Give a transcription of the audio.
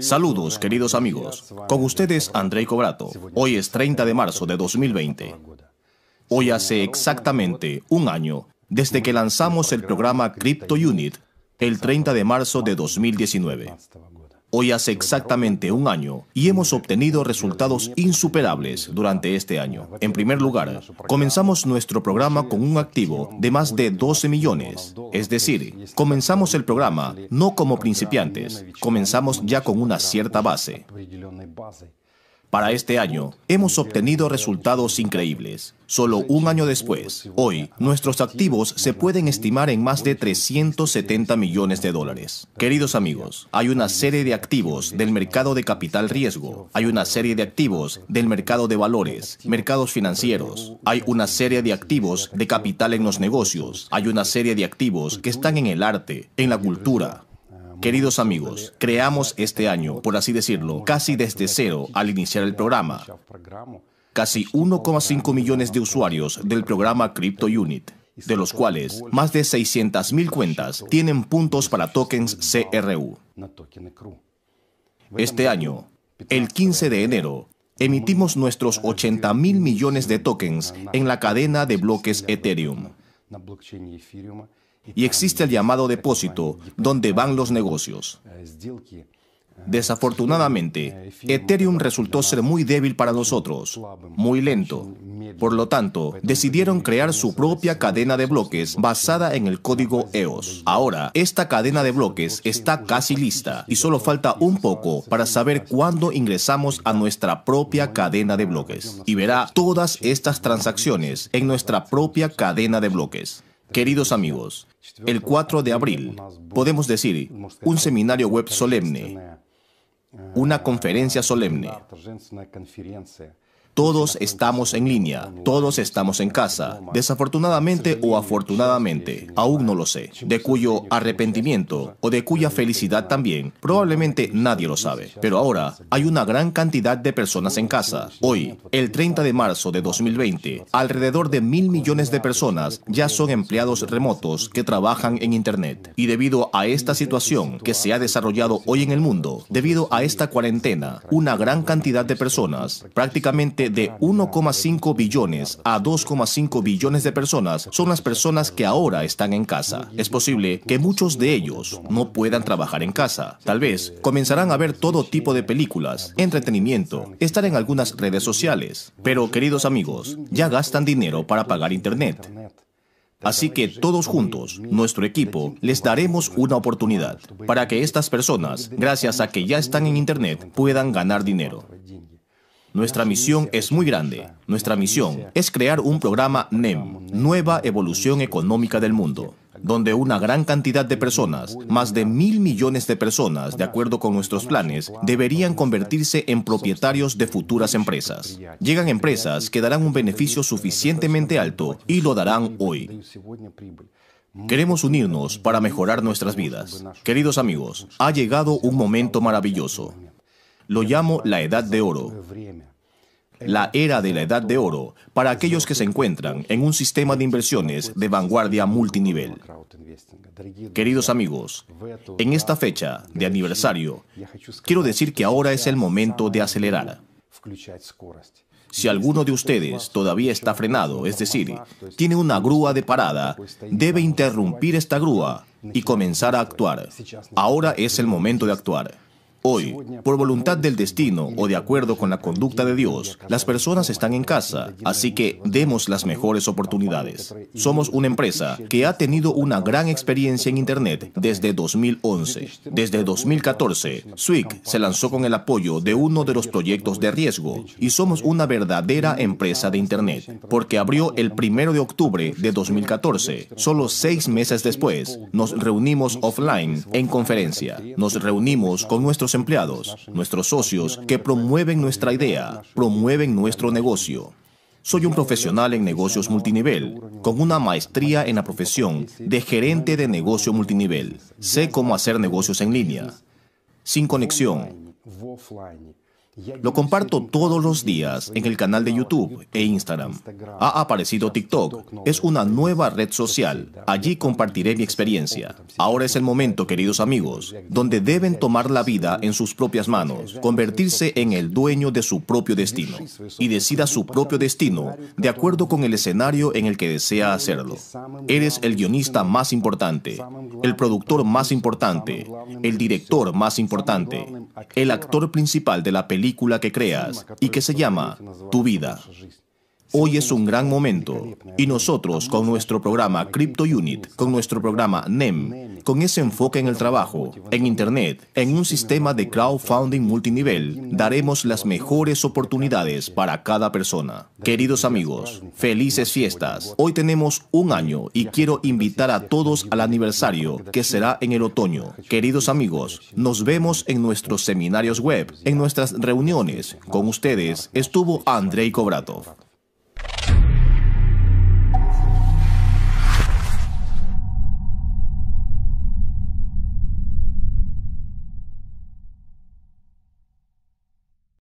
Saludos, queridos amigos. Con ustedes, Andrei Cobrato. Hoy es 30 de marzo de 2020. Hoy hace exactamente un año desde que lanzamos el programa Crypto Unit el 30 de marzo de 2019. Hoy hace exactamente un año y hemos obtenido resultados insuperables durante este año. En primer lugar, comenzamos nuestro programa con un activo de más de 12 millones. Es decir, comenzamos el programa no como principiantes, comenzamos ya con una cierta base. Para este año hemos obtenido resultados increíbles. Solo un año después, hoy, nuestros activos se pueden estimar en más de 370 millones de dólares. Queridos amigos, hay una serie de activos del mercado de capital riesgo, hay una serie de activos del mercado de valores, mercados financieros, hay una serie de activos de capital en los negocios, hay una serie de activos que están en el arte, en la cultura, Queridos amigos, creamos este año, por así decirlo, casi desde cero al iniciar el programa, casi 1,5 millones de usuarios del programa CryptoUnit, Unit de los cuales más de 600.000 cuentas tienen puntos para tokens CRU. Este año, el 15 de enero, emitimos nuestros mil millones de tokens en la cadena de bloques Ethereum. Y existe el llamado depósito, donde van los negocios. Э, Desafortunadamente, Ethereum resultó ser muy débil para nosotros, muy lento. Por lo tanto, decidieron crear su propia cadena de bloques basada en el código EOS. Ahora, esta cadena de bloques está casi lista y solo falta un poco para saber cuándo ingresamos a nuestra propia cadena de bloques. Y verá todas estas transacciones en nuestra propia cadena de bloques. Queridos amigos, el 4 de abril podemos decir un seminario web solemne una conferencia solemne. Todos estamos en línea, todos estamos en casa, desafortunadamente o afortunadamente, aún no lo sé, de cuyo arrepentimiento o de cuya felicidad también, probablemente nadie lo sabe. Pero ahora hay una gran cantidad de personas en casa. Hoy, el 30 de marzo de 2020, alrededor de mil millones de personas ya son empleados remotos que trabajan en Internet. Y debido a esta situación que se ha desarrollado hoy en el mundo, debido a esta cuarentena, una gran cantidad de personas, prácticamente de 1,5 billones a 2,5 billones de personas son las personas que ahora están en casa. Es posible que muchos de ellos no puedan trabajar en casa. Tal vez comenzarán a ver todo tipo de películas, entretenimiento, estar en algunas redes sociales. Pero, queridos amigos, ya gastan dinero para pagar Internet. Así que todos juntos, nuestro equipo, les daremos una oportunidad para que estas personas, gracias a que ya están en Internet, puedan ganar dinero. Nuestra misión es muy grande. Nuestra misión es crear un programa NEM, Nueva Evolución Económica del Mundo donde una gran cantidad de personas, más de mil millones de personas, de acuerdo con nuestros planes, deberían convertirse en propietarios de futuras empresas. Llegan empresas que darán un beneficio suficientemente alto y lo darán hoy. Queremos unirnos para mejorar nuestras vidas. Queridos amigos, ha llegado un momento maravilloso. Lo llamo la edad de oro la era de la edad de oro para aquellos que se encuentran en un sistema de inversiones de vanguardia multinivel. Queridos amigos, en esta fecha de aniversario, quiero decir que ahora es el momento de acelerar. Si alguno de ustedes todavía está frenado, es decir, tiene una grúa de parada, debe interrumpir esta grúa y comenzar a actuar. Ahora es el momento de actuar. Hoy, por voluntad del destino o de acuerdo con la conducta de Dios, las personas están en casa, así que demos las mejores oportunidades. Somos una empresa que ha tenido una gran experiencia en Internet desde 2011. Desde 2014, SWIC se lanzó con el apoyo de uno de los proyectos de riesgo y somos una verdadera empresa de Internet, porque abrió el 1 de octubre de 2014. Solo seis meses después, nos reunimos offline en conferencia. Nos reunimos con nuestros empleados, nuestros socios que promueven nuestra idea, promueven nuestro negocio. Soy un profesional en negocios multinivel, con una maestría en la profesión de gerente de negocio multinivel. Sé cómo hacer negocios en línea, sin conexión. Lo comparto todos los días en el canal de YouTube e Instagram. Ha aparecido TikTok. Es una nueva red social. Allí compartiré mi experiencia. Ahora es el momento, queridos amigos, donde deben tomar la vida en sus propias manos, convertirse en el dueño de su propio destino y decida su propio destino de acuerdo con el escenario en el que desea hacerlo. Eres el guionista más importante, el productor más importante, el director más importante, el actor principal de la película película que creas y que se llama Tu vida. Hoy es un gran momento y nosotros con nuestro programa Crypto Unit, con nuestro programa NEM, con ese enfoque en el trabajo, en Internet, en un sistema de crowdfunding multinivel, daremos las mejores oportunidades para cada persona. Queridos amigos, felices fiestas. Hoy tenemos un año y quiero invitar a todos al aniversario que será en el otoño. Queridos amigos, nos vemos en nuestros seminarios web, en nuestras reuniones. Con ustedes estuvo Andrei Kobratov.